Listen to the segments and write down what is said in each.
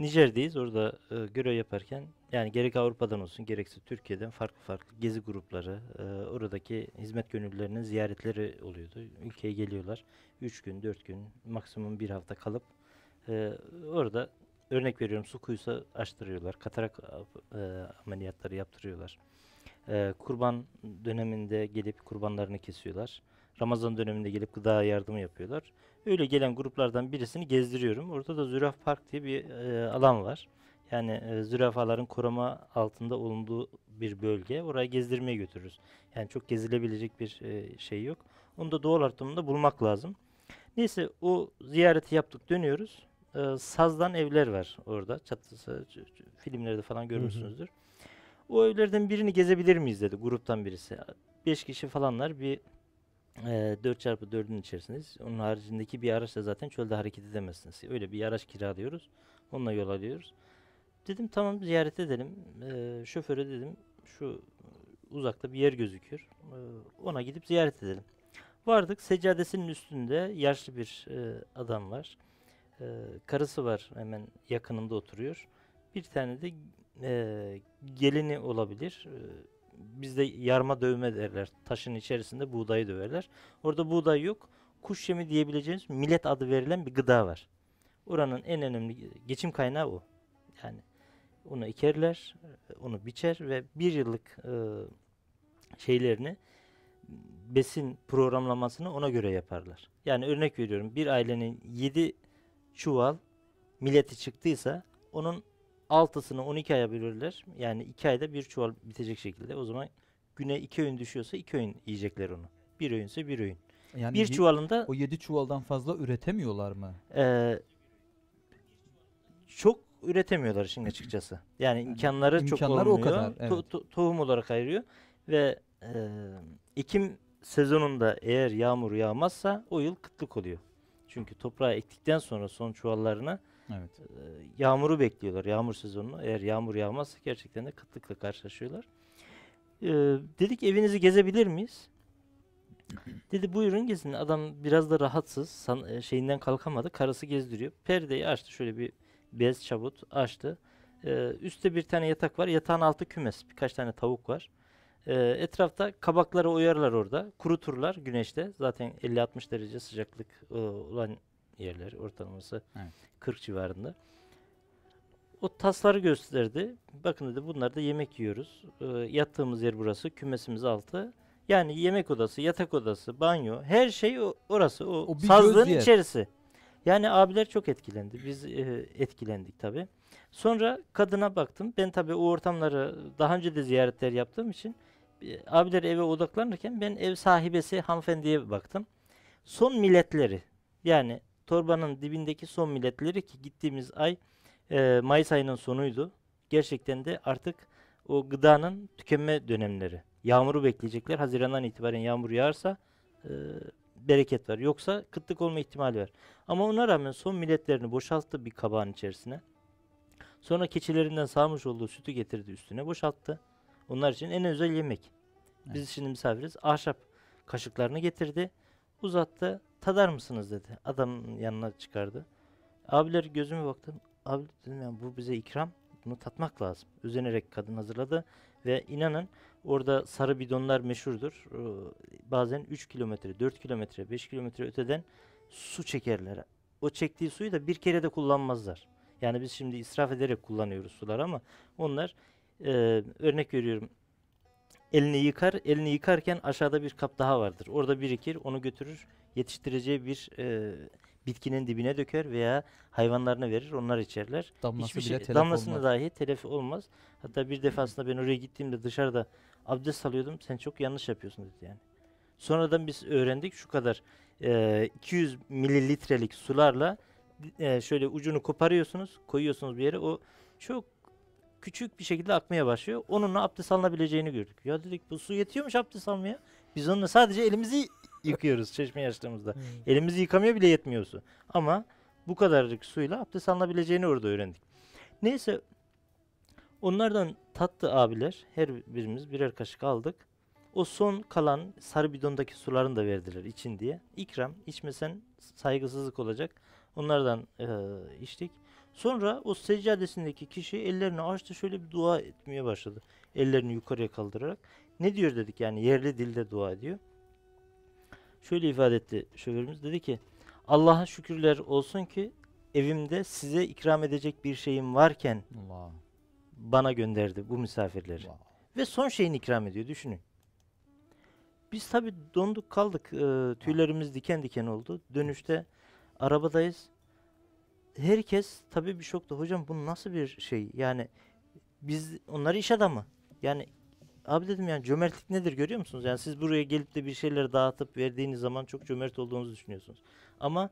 Nijer'deyiz. Orada e, görev yaparken yani gerek Avrupa'dan olsun gerekse Türkiye'den farklı farklı gezi grupları, e, oradaki hizmet gönüllülerinin ziyaretleri oluyordu. Ülkeye geliyorlar. 3 gün, 4 gün, maksimum bir hafta kalıp e, orada örnek veriyorum su kuyusu açtırıyorlar. Katarak e, ameliyatları yaptırıyorlar. E, kurban döneminde gelip kurbanlarını kesiyorlar. Ramazan döneminde gelip gıda yardımı yapıyorlar. Öyle gelen gruplardan birisini gezdiriyorum. Orada da Züraf Park diye bir e, alan var. Yani e, zürafaların koruma altında olunduğu bir bölge. Oraya gezdirmeye götürürüz. Yani çok gezilebilecek bir e, şey yok. Onu da doğal ortamında bulmak lazım. Neyse o ziyareti yaptık dönüyoruz. E, sazdan evler var orada. Çatısı, filmlerde falan görmüşsünüzdür. Hı hı. O evlerden birini gezebilir miyiz dedi gruptan birisi. Beş kişi falanlar bir e, 4x4'ün içerisindeyiz. Onun haricindeki bir araçla zaten çölde hareket edemezsiniz. Öyle bir araç kiralıyoruz. Onunla yol alıyoruz. Dedim tamam ziyaret edelim. E, şoföre dedim şu uzakta bir yer gözüküyor. E, ona gidip ziyaret edelim. Vardık seccadesinin üstünde yaşlı bir e, adam var. E, karısı var hemen yakınında oturuyor. Bir tane de e, gelini olabilir. E, bizde yarma dövme derler. Taşın içerisinde buğdayı döverler. Orada buğday yok. Kuş yemi diyebileceğimiz millet adı verilen bir gıda var. Oranın en önemli geçim kaynağı o. Yani onu ekerler, onu biçer ve bir yıllık e, şeylerini besin programlamasını ona göre yaparlar. Yani örnek veriyorum bir ailenin 7 çuval milleti çıktıysa onun altısını 12 aya bölürler. Yani 2 ayda bir çuval bitecek şekilde. O zaman güne 2 öğün düşüyorsa 2 öğün yiyecekler onu. Bir öğünse bir öğün. Yani bir çuvalında o 7 çuvaldan fazla üretemiyorlar mı? E, çok üretemiyorlar şimdi açıkçası. Yani imkanları yani çok olmuyor. o kadar. Evet. To, to, tohum olarak ayırıyor ve e, ekim sezonunda eğer yağmur yağmazsa o yıl kıtlık oluyor. Çünkü toprağa ektikten sonra son çuvallarına Evet. yağmuru bekliyorlar. Yağmur sezonunu. Eğer yağmur yağmazsa gerçekten de kıtlıkla karşılaşıyorlar. E, dedik evinizi gezebilir miyiz? Dedi buyurun gezin. Adam biraz da rahatsız. şeyinden kalkamadı. Karısı gezdiriyor. Perdeyi açtı. Şöyle bir bez çabut açtı. Üste bir tane yatak var. Yatağın altı kümes. Birkaç tane tavuk var. etrafta kabakları uyarlar orada. Kuruturlar güneşte. Zaten 50-60 derece sıcaklık olan yerleri ortalaması evet. 40 civarında. O tasları gösterdi. Bakın dedi bunlar da yemek yiyoruz. E, yattığımız yer burası, kümesimiz altı. Yani yemek odası, yatak odası, banyo her şey orası. O, o sazlığın içerisi. Yani abiler çok etkilendi. Biz e, etkilendik tabii. Sonra kadına baktım. Ben tabii o ortamları daha önce de ziyaretler yaptığım için e, abiler eve odaklanırken ben ev sahibesi hanımefendiye baktım. Son milletleri yani torbanın dibindeki son milletleri ki gittiğimiz ay e, Mayıs ayının sonuydu. Gerçekten de artık o gıdanın tükenme dönemleri. Yağmuru bekleyecekler. Haziran'dan itibaren yağmur yağarsa e, bereket var. Yoksa kıtlık olma ihtimali var. Ama ona rağmen son milletlerini boşalttı bir kabağın içerisine. Sonra keçilerinden sağmış olduğu sütü getirdi üstüne boşalttı. Onlar için en özel yemek. Biz evet. şimdi misafiriz. Ahşap kaşıklarını getirdi. Uzattı tadar mısınız dedi. adam yanına çıkardı. Abiler gözüme baktım. Abi dedim yani bu bize ikram. Bunu tatmak lazım. Özenerek kadın hazırladı. Ve inanın orada sarı bidonlar meşhurdur. Ee, bazen 3 kilometre, 4 kilometre, 5 kilometre öteden su çekerler. O çektiği suyu da bir kere de kullanmazlar. Yani biz şimdi israf ederek kullanıyoruz sular ama onlar e, örnek veriyorum elini yıkar. Elini yıkarken aşağıda bir kap daha vardır. Orada birikir, onu götürür, yetiştireceği bir e, bitkinin dibine döker veya hayvanlarına verir, onlar içerler. Damlası Hiçbir bile şey, telef damlasına olmaz. dahi telef olmaz. Hatta bir defasında ben oraya gittiğimde dışarıda abdest alıyordum. Sen çok yanlış yapıyorsun dedi yani. Sonradan biz öğrendik şu kadar e, 200 mililitrelik sularla e, şöyle ucunu koparıyorsunuz, koyuyorsunuz bir yere. O çok küçük bir şekilde akmaya başlıyor. Onunla abdest alınabileceğini gördük. Ya dedik bu su yetiyormuş abdest almaya. Biz onunla sadece elimizi yıkıyoruz çeşme yaşladığımızda. Hmm. Elimizi yıkamaya bile yetmiyor su. Ama bu kadarcık suyla abdest alınabileceğini orada öğrendik. Neyse onlardan tatlı abiler her birimiz birer kaşık aldık. O son kalan sarı bidondaki sularını da verdiler için diye. İkram içmesen saygısızlık olacak. Onlardan e, içtik. Sonra o seccadesindeki kişi ellerini açtı şöyle bir dua etmeye başladı. Ellerini yukarıya kaldırarak. Ne diyor dedik yani yerli dilde dua ediyor. Şöyle ifade etti şoförümüz dedi ki Allah'a şükürler olsun ki evimde size ikram edecek bir şeyim varken Allah. bana gönderdi bu misafirleri. Allah. Ve son şeyini ikram ediyor düşünün. Biz tabii donduk kaldık e, tüylerimiz diken diken oldu. Dönüşte arabadayız herkes tabii bir şokta. Hocam bu nasıl bir şey? Yani biz onları iş adamı. Yani abi dedim yani cömertlik nedir görüyor musunuz? Yani siz buraya gelip de bir şeyler dağıtıp verdiğiniz zaman çok cömert olduğunuzu düşünüyorsunuz. Ama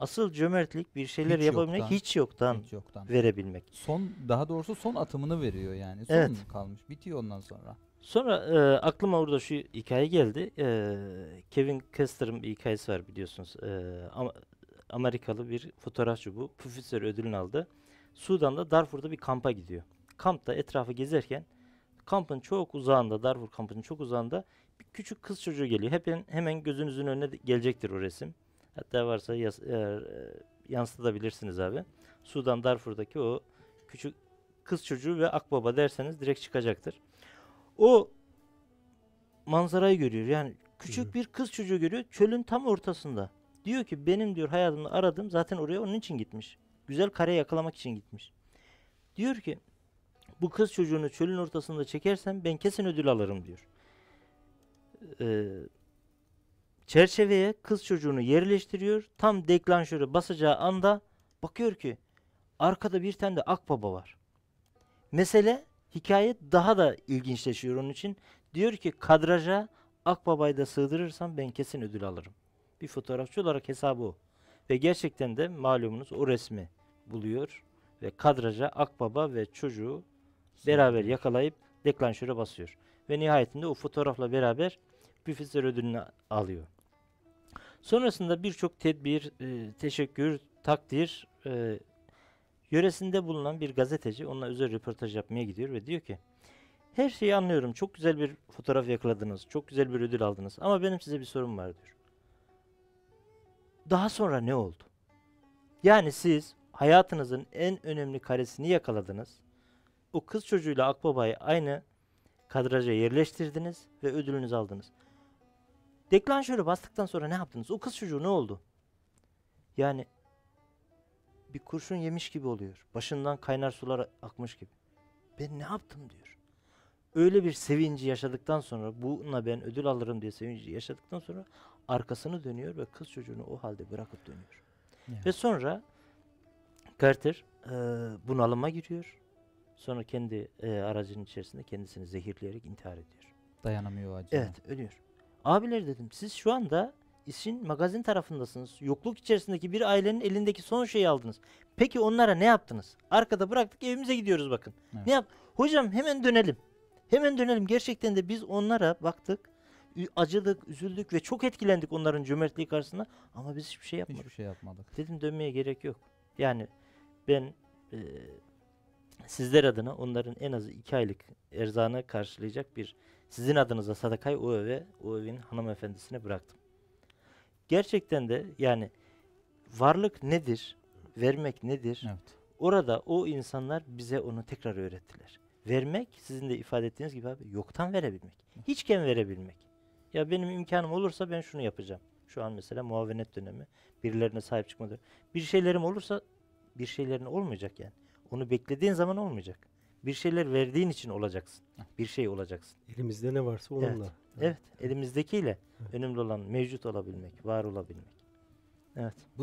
asıl cömertlik bir şeyler yapabilmek yoktan, hiç, yoktan hiç yoktan verebilmek. Son daha doğrusu son atımını veriyor yani. Son evet. kalmış. Bitiyor ondan sonra. Sonra e, aklıma orada şu hikaye geldi. E, Kevin Costner'ın bir hikayesi var biliyorsunuz. E, ama Amerikalı bir fotoğrafçı bu. Pulitzer ödülünü aldı. Sudan'da Darfur'da bir kampa gidiyor. Kampta etrafı gezerken kampın çok uzağında, Darfur kampının çok uzağında bir küçük kız çocuğu geliyor. Hepin hemen gözünüzün önüne gelecektir o resim. Hatta varsa yas, e, e, yansıtabilirsiniz abi. Sudan Darfur'daki o küçük kız çocuğu ve akbaba derseniz direkt çıkacaktır. O manzarayı görüyor. Yani küçük bir kız çocuğu görüyor. Çölün tam ortasında. Diyor ki benim diyor hayatımda aradım zaten oraya onun için gitmiş. Güzel kare yakalamak için gitmiş. Diyor ki bu kız çocuğunu çölün ortasında çekersem ben kesin ödül alırım diyor. Ee, çerçeveye kız çocuğunu yerleştiriyor. Tam deklanşörü basacağı anda bakıyor ki arkada bir tane de akbaba var. Mesele hikaye daha da ilginçleşiyor onun için. Diyor ki kadraja akbabayı da sığdırırsam ben kesin ödül alırım bir fotoğrafçı olarak hesabı o. Ve gerçekten de malumunuz o resmi buluyor ve kadraja akbaba ve çocuğu beraber yakalayıp deklanşöre basıyor. Ve nihayetinde o fotoğrafla beraber Pulitzer ödülünü alıyor. Sonrasında birçok tedbir, e, teşekkür, takdir e, yöresinde bulunan bir gazeteci onunla özel röportaj yapmaya gidiyor ve diyor ki her şeyi anlıyorum. Çok güzel bir fotoğraf yakaladınız. Çok güzel bir ödül aldınız. Ama benim size bir sorum var diyor. Daha sonra ne oldu? Yani siz hayatınızın en önemli karesini yakaladınız. O kız çocuğuyla akbabayı aynı kadraja yerleştirdiniz ve ödülünüzü aldınız. Deklanşörü bastıktan sonra ne yaptınız? O kız çocuğu ne oldu? Yani bir kurşun yemiş gibi oluyor. Başından kaynar sular akmış gibi. Ben ne yaptım diyor. Öyle bir sevinci yaşadıktan sonra bununla ben ödül alırım diye sevinci yaşadıktan sonra arkasını dönüyor ve kız çocuğunu o halde bırakıp dönüyor. Yeah. Ve sonra Carter e, bunalıma giriyor. Sonra kendi e, aracının içerisinde kendisini zehirleyerek intihar ediyor. Dayanamıyor o Evet ölüyor. Abiler dedim siz şu anda işin magazin tarafındasınız. Yokluk içerisindeki bir ailenin elindeki son şeyi aldınız. Peki onlara ne yaptınız? Arkada bıraktık evimize gidiyoruz bakın. Evet. Ne yap? Hocam hemen dönelim. Hemen dönelim. Gerçekten de biz onlara baktık acıdık, üzüldük ve çok etkilendik onların cömertliği karşısında ama biz hiçbir şey yapmadık. Hiçbir şey yapmadık. Dedim dönmeye gerek yok. Yani ben e, sizler adına onların en az iki aylık erzağını karşılayacak bir sizin adınıza sadakayı o eve, o evin hanımefendisine bıraktım. Gerçekten de yani varlık nedir, vermek nedir? Evet. Orada o insanlar bize onu tekrar öğrettiler. Vermek sizin de ifade ettiğiniz gibi abi yoktan verebilmek. Hiçken verebilmek. Ya benim imkanım olursa ben şunu yapacağım. Şu an mesela muavenet dönemi. Birilerine sahip çıkmadı. Bir şeylerim olursa bir şeylerin olmayacak yani. Onu beklediğin zaman olmayacak. Bir şeyler verdiğin için olacaksın. Bir şey olacaksın. Elimizde ne varsa onunla. Evet, evet. evet. elimizdekiyle evet. önemli olan mevcut olabilmek, var olabilmek. Evet. Bu